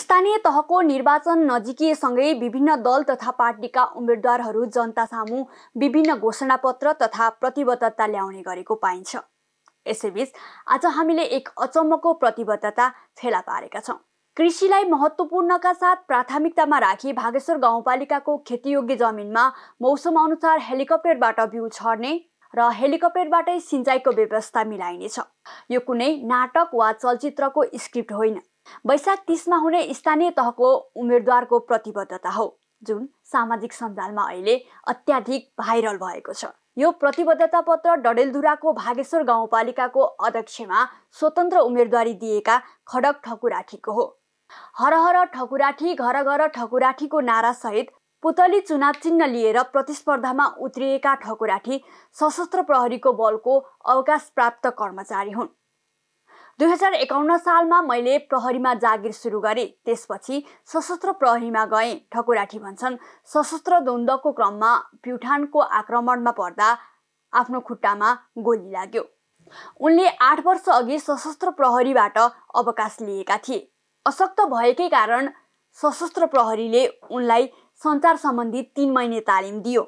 स्थानीय तहको निर्वाचन नजिकिएसँगै विभिन्न दल तथा पार्टीका उम्मेद्वारहरू जनता सामु विभिन्न घोषणापत्र तथा प्रतिबद्धता ल्याउने गरेको पाइन्छ यसैबीच आज हामीले एक अचम्मको प्रतिबद्धता फेला पारेका छौँ कृषिलाई महत्त्वपूर्णका साथ प्राथमिकतामा राखी भागेश्वर गाउँपालिकाको खेतीयोग्य जमिनमा मौसम अनुसार हेलिकप्टरबाट बिउ छर्ने र हेलिकप्टरबाटै सिँचाइको व्यवस्था मिलाइनेछ यो कुनै नाटक वा चलचित्रको स्क्रिप्ट होइन वैशाख तिसमा हुने स्थानीय तहको उम्मेद्वारको प्रतिबद्धता हो जुन सामाजिक सञ्जालमा अहिले अत्याधिक भाइरल भएको छ यो प्रतिबद्धता पत्र डडेलधुराको भागेश्वर गाउँपालिकाको अध्यक्षमा स्वतन्त्र उम्मेदवारी दिएका खडक ठकुराठीको हो हर हर ठकुराठी घर घर ठकुराठीको नारा सहित पुतली चुनाव चिन्ह लिएर प्रतिस्पर्धामा उत्रिएका ठकुराठी सशस्त्र प्रहरीको बलको अवकाश प्राप्त कर्मचारी हुन् दुई हजार एकाउन्न सालमा मैले प्रहरीमा जागिर सुरु गरेँ त्यसपछि सशस्त्र प्रहरीमा गएँ ठकुराठी भन्छन् सशस्त्र द्वन्द्वको क्रममा प्युठानको आक्रमणमा पर्दा आफ्नो खुट्टामा गोली लाग्यो उनले आठ वर्ष अघि सशस्त्र प्रहरीबाट अवकाश लिएका थिए अशक्त भएकै कारण सशस्त्र प्रहरीले उनलाई सञ्चार सम्बन्धी तिन महिने तालिम दियो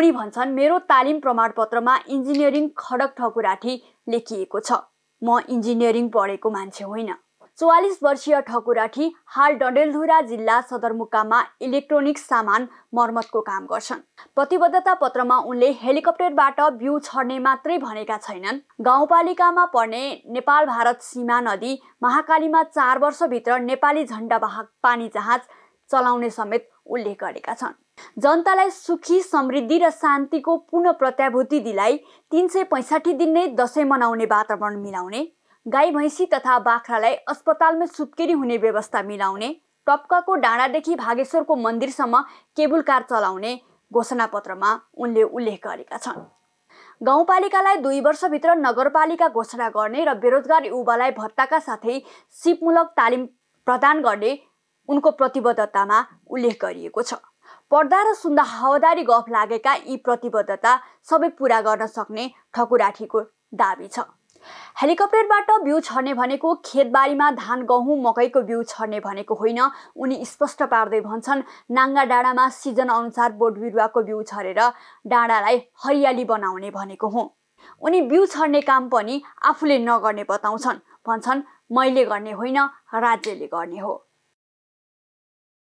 उनी भन्छन् मेरो तालिम प्रमाणपत्रमा इन्जिनियरिङ खडक ठकुराठी लेखिएको छ म इन्जिनियरिङ पढेको मान्छे होइन चौवालिस वर्षीय ठकुराठी हाल डडेलधुरा जिल्ला सदरमुकाममा इलेक्ट्रोनिक सामान मर्मतको काम गर्छन् प्रतिबद्धता पत्रमा उनले हेलिकप्टरबाट बिउ छर्ने मात्रै भनेका छैनन् गाउँपालिकामा पर्ने नेपाल भारत सीमा नदी महाकालीमा चार वर्षभित्र नेपाली झन्डावाहक पानी जहाज चलाउने समेत उल्लेख गरेका छन् जनतालाई सुखी समृद्धि र शान्तिको पुनः प्रत्याभूति दिलाई तिन सय पैँसाठी दिन नै दसैँ मनाउने वातावरण मिलाउने गाई भैँसी तथा बाख्रालाई अस्पतालमै सुत्केरी हुने व्यवस्था मिलाउने टपकाको डाँडादेखि भागेश्वरको मन्दिरसम्म केबुल कार चलाउने घोषणापत्रमा उनले उल्लेख गरेका छन् गाउँपालिकालाई दुई वर्षभित्र नगरपालिका घोषणा गर्ने र बेरोजगार युवालाई भत्ताका साथै सिपमूलक तालिम प्रदान गर्ने उनको प्रतिबद्धतामा उल्लेख गरिएको छ पढ्दा र सुन्दा हावादारी गफ लागेका यी प्रतिबद्धता सबै पुरा गर्न सक्ने ठकुराठीको दावी छ हेलिकप्टरबाट बिउ छर्ने भनेको खेतबारीमा धान गहुँ मकैको बिउ छर्ने भनेको होइन उनी स्पष्ट पार्दै भन्छन् नाङ्गा डाँडामा सिजन अनुसार बोट बिरुवाको बिउ छरेर डाँडालाई हरियाली बनाउने भनेको हो उनी बिउ छर्ने काम पनि आफूले नगर्ने बताउँछन् भन्छन् मैले गर्ने होइन राज्यले गर्ने हो